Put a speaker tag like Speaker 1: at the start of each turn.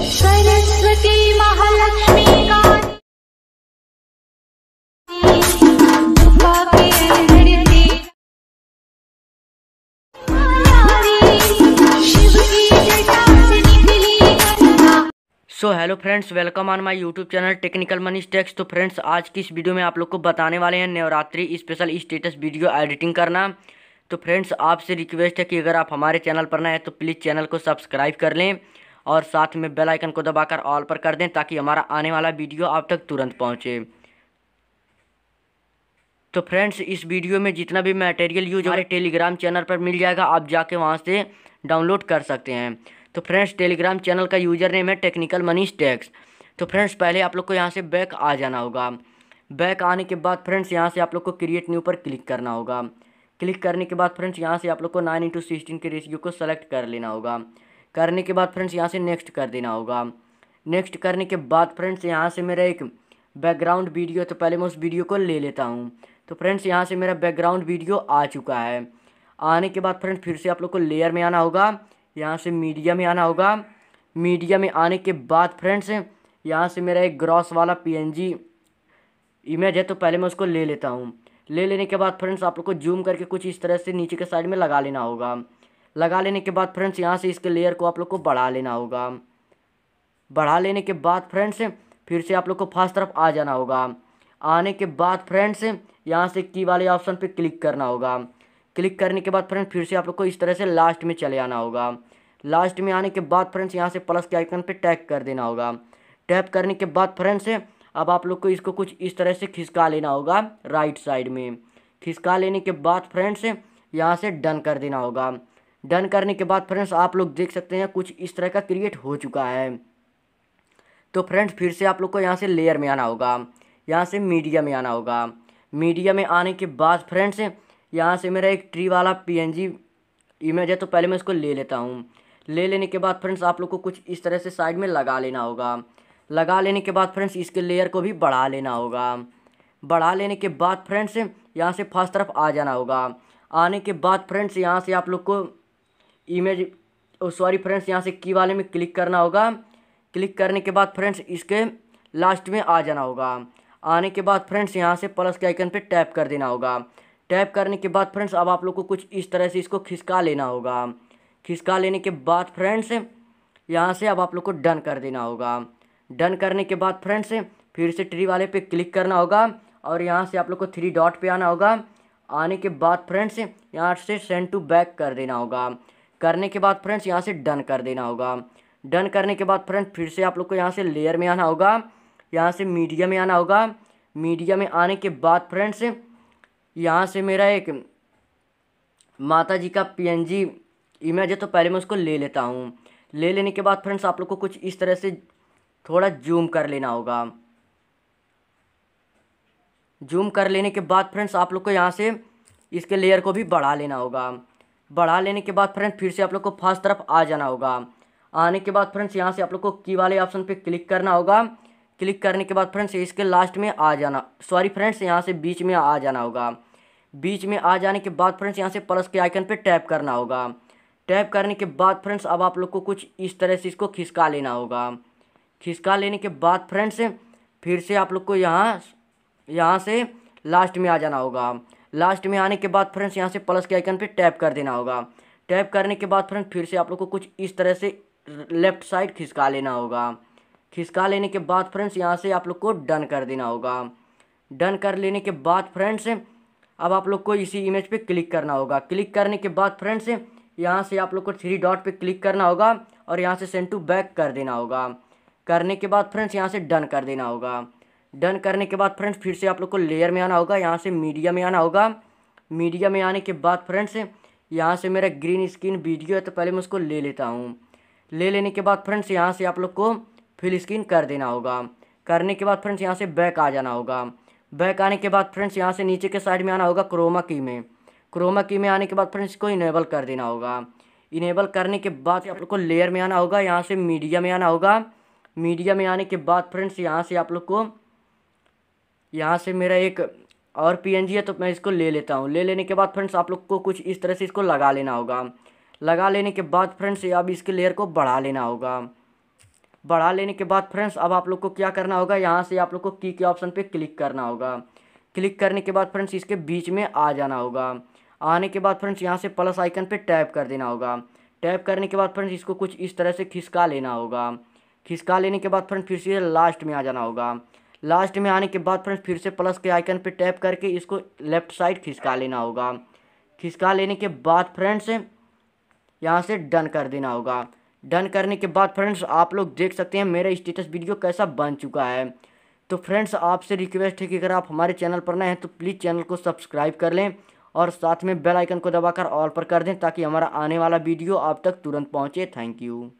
Speaker 1: so hello friends welcome on my YouTube channel technical money stakes तो friends आज की इस वीडियो में आप लोग को बताने वाले हैं Navratri special status video editing करना तो फ्रेंड्स आपसे रिक्वेस्ट है कि अगर आप हमारे चैनल पर ना है तो प्लीज़ चैनल को सब्सक्राइब कर लें और साथ में बेल आइकन को दबाकर ऑल पर कर दें ताकि हमारा आने वाला वीडियो आप तक तुरंत पहुंचे तो फ्रेंड्स इस वीडियो में जितना भी मटेरियल यूज हमारे टेलीग्राम चैनल पर मिल जाएगा आप जाके वहाँ से डाउनलोड कर सकते हैं तो फ्रेंड्स टेलीग्राम चैनल का यूजर नेम है टेक्निकल मनीष टैक्स तो फ्रेंड्स पहले आप लोग को यहाँ से बैक आ जाना होगा बैक आने के बाद फ्रेंड्स यहाँ से आप लोग को क्रिएट न्यू पर क्लिक करना होगा क्लिक करने के बाद फ्रेंड्स यहाँ से आप लोग को नाइन इंटू सिक्सटीन के रेशियो को सेलेक्ट कर लेना होगा करने के बाद फ्रेंड्स यहाँ से नेक्स्ट कर देना होगा नेक्स्ट करने के बाद फ्रेंड्स यहाँ से मेरा एक बैकग्राउंड वीडियो तो पहले मैं उस वीडियो को ले लेता हूँ तो फ्रेंड्स यहाँ से मेरा बैकग्राउंड वीडियो आ चुका है आने के बाद फ्रेंड्स फिर से आप लोग को लेयर में आना होगा यहाँ से मीडिया में आना होगा मीडिया में आने के बाद फ्रेंड्स यहाँ से मेरा एक ग्रॉस वाला पीएनजी इमेज है तो पहले मैं उसको ले लेता हूँ ले लेने के बाद फ्रेंड्स आप लोग को जूम करके कुछ इस तरह से नीचे के साइड में लगा लेना होगा लगा लेने के बाद फ्रेंड्स यहाँ से इसके लेयर को आप लोग को बढ़ा लेना होगा बढ़ा लेने के बाद फ्रेंड्स फिर से आप लोग को फर्स्ट तरफ आ जाना होगा आने के बाद फ्रेंड्स यहाँ से की वाले ऑप्शन पे क्लिक करना होगा क्लिक करने के बाद फ्रेंड्स फिर से आप लोग को इस तरह से लास्ट में चले आना होगा लास्ट में आने के बाद फ्रेंड्स यहाँ से प्लस के आइकन पे टैप कर देना होगा टैप करने के बाद फ्रेंड्स अब आप लोग को इसको कुछ इस तरह से खिसका लेना होगा राइट साइड में खिसका लेने के बाद फ्रेंड्स यहाँ से डन कर देना होगा डन करने के बाद फ्रेंड्स आप लोग देख सकते हैं कुछ इस तरह का क्रिएट हो चुका है तो फ्रेंड्स फिर से आप लोग को यहाँ से लेयर में आना होगा यहाँ से मीडिया में आना होगा मीडिया में आने के बाद फ्रेंड्स यहाँ से मेरा एक ट्री वाला पी इमेज है तो पहले मैं इसको ले लेता हूँ ले लेने के बाद फ्रेंड्स आप लोग को कुछ इस तरह से साइड में लगा लेना होगा लगा लेने के बाद फ्रेंड्स इसके लेयर को भी बढ़ा लेना होगा बढ़ा लेने के बाद फ्रेंड्स यहाँ से फर्स्ट तरफ आ जाना होगा आने के बाद फ्रेंड्स यहाँ से आप लोग को इमेज सॉरी फ्रेंड्स यहाँ से की वाले में क्लिक करना होगा क्लिक करने के बाद फ्रेंड्स इसके लास्ट में आ जाना होगा आने के बाद फ्रेंड्स यहाँ से प्लस के आइकन पे टैप कर देना होगा टैप करने के बाद फ्रेंड्स अब आप लोग को कुछ इस तरह से इसको खिसका लेना होगा खिसका लेने के बाद फ्रेंड्स यहाँ से अब आप लोग को डन कर देना होगा डन करने के बाद फ्रेंड्स फिर से ट्री वाले पे क्लिक करना होगा और यहाँ से आप लोग को थ्री डॉट पे आना होगा आने के बाद फ्रेंड्स यहाँ से सेंड टू बैक कर देना होगा करने के बाद फ्रेंड्स यहाँ से डन कर देना होगा डन करने के बाद फ्रेंड्स फिर से आप लोग को यहाँ से लेयर में आना होगा यहाँ से मीडिया में आना होगा मीडिया में आने के बाद फ्रेंड्स यहाँ से मेरा एक माता जी का पीएनजी इमेज है तो पहले मैं उसको ले लेता हूँ ले लेने के बाद फ्रेंड्स आप लोग को कुछ इस तरह से थोड़ा जूम कर लेना होगा जूम कर लेने के बाद फ्रेंड्स आप लोग को यहाँ से इसके लेयर को भी बढ़ा लेना होगा बढ़ा लेने के बाद फ्रेंड्स फिर से आप लोग को फर्स्ट तरफ आ जाना होगा आने के बाद फ्रेंड्स यहाँ से आप लोग को की वाले ऑप्शन पे क्लिक करना होगा क्लिक करने के बाद फ्रेंड्स इसके लास्ट में आ जाना सॉरी फ्रेंड्स यहाँ से बीच में आ जाना होगा बीच में आ जाने के बाद फ्रेंड्स यहाँ से प्लस के आइकन पे टैप करना होगा टैप करने के बाद फ्रेंड्स अब आप लोग को कुछ इस तरह से इसको खिसका लेना होगा खिसका लेने के बाद फ्रेंड्स फिर से आप लोग को यहाँ यहाँ से लास्ट में आ जाना होगा लास्ट में आने के बाद फ्रेंड्स यहाँ से प्लस के आइकन पर टैप कर देना होगा टैप करने के बाद फ्रेंड्स फिर से आप लोग को कुछ इस तरह से लेफ्ट साइड खिसका लेना होगा खिसका लेने के बाद फ्रेंड्स यहाँ से आप लोग को डन कर देना होगा डन कर लेने के बाद फ्रेंड्स अब आप लोग को इसी इमेज पे क्लिक करना होगा क्लिक करने के बाद फ्रेंड्स यहाँ से आप लोग को थ्री डॉट पे क्लिक करना होगा और यहाँ से सेंड टू बैक कर देना होगा करने के बाद फ्रेंड्स यहाँ से डन कर देना होगा डन करने के बाद फ्रेंड्स फिर से आप लोग को लेयर में आना होगा यहाँ से मीडिया में आना होगा मीडिया में आने के बाद फ्रेंड्स यहाँ से मेरा ग्रीन स्क्रीन वीडियो है तो पहले मैं उसको ले लेता हूँ ले लेने के बाद फ्रेंड्स यहाँ से आप लोग को फिल स्क्रीन कर देना होगा करने के बाद फ्रेंड्स यहाँ से बैक आ जाना होगा बैक आने के बाद फ्रेंड्स यहाँ से नीचे के साइड में आना होगा क्रोमा की में क्रोमा की में आने के बाद फ्रेंड्स इसको इनेबल कर देना होगा इनेबल करने के बाद आप लोग को लेयर में आना होगा यहाँ से मीडिया में आना होगा मीडिया में आने के बाद फ्रेंड्स यहाँ से आप लोग को यहाँ से मेरा एक और पी है तो मैं इसको ले लेता हूँ ले लेने के बाद फ्रेंड्स आप लोग को कुछ इस तरह से इसको लगा लेना होगा लगा लेने के बाद फ्रेंड्स अब इसके लेयर को बढ़ा लेना होगा बढ़ा लेने के बाद फ्रेंड्स अब आप लोग को क्या करना होगा यहाँ से आप लोग को की के ऑप्शन पे क्लिक करना होगा क्लिक करने के बाद फ्रेंड्स इसके बीच में आ जाना होगा आने के बाद फ्रेंड्स यहाँ से प्लस आइकन पे टैप कर देना होगा टैप करने के बाद फ्रेंड्स इसको कुछ इस तरह से खिसका लेना होगा खिसका लेने के बाद फ्रेंड फिर से लास्ट में आ जाना होगा लास्ट में आने के बाद फ्रेंड्स फिर से प्लस के आइकन पे टैप करके इसको लेफ्ट साइड खिसका लेना होगा खिसका लेने के बाद फ्रेंड्स यहाँ से डन कर देना होगा डन करने के बाद फ्रेंड्स आप लोग देख सकते हैं मेरा स्टेटस वीडियो कैसा बन चुका है तो फ्रेंड्स आपसे रिक्वेस्ट है कि अगर आप हमारे चैनल पर नए हैं तो प्लीज़ चैनल को सब्सक्राइब कर लें और साथ में बेल आइकन को दबाकर ऑल पर कर दें ताकि हमारा आने वाला वीडियो आप तक तुरंत पहुंचे थैंक यू